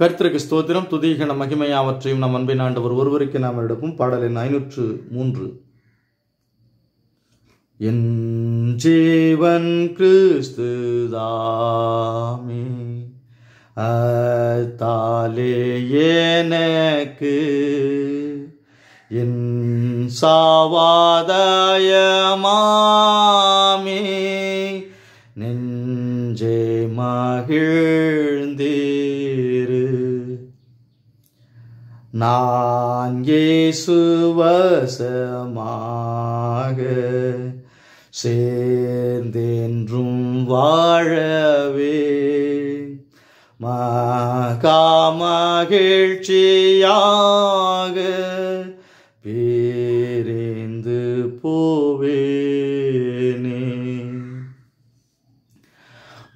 கர்த்தருக்கு ஸ்தோத்திரம் துதிகன மகிமையாவற்றையும் நம் அன்பின் ஆண்டவர் ஒருவருக்கு நாம் எடுக்கும் பாடலின் ஐநூற்று மூன்று என் ஜீவன் கிறிஸ்து தாமே அத்தாலே என் சாவாதாயமாமே நெஞ்சே மகிழ்ந்தே நான் ஏசுவசமாக சேர்ந்தென்றும் வாழவே மகாமகிழ்ச்சியாக பேரேந்து போவேனே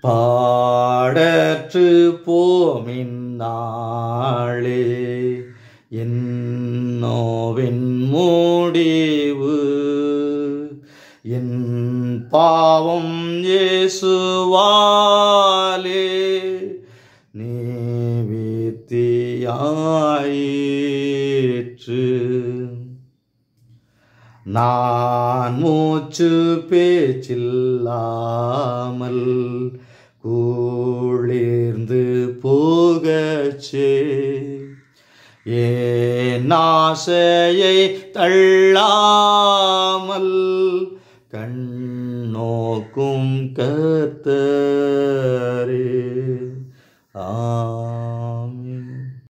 பாடற்று போமின் நாளே என்னோவின் மூடிவு என் பாவம் இயேசுவாலே நீவித்தியாயிற்று நான் மூச்சு பேச்சில்லாமல் கூளிர்ந்து போகச்சே ஏனாசையை தள்ளாமல் கண்ணோக்கும் கத்தரே ஆ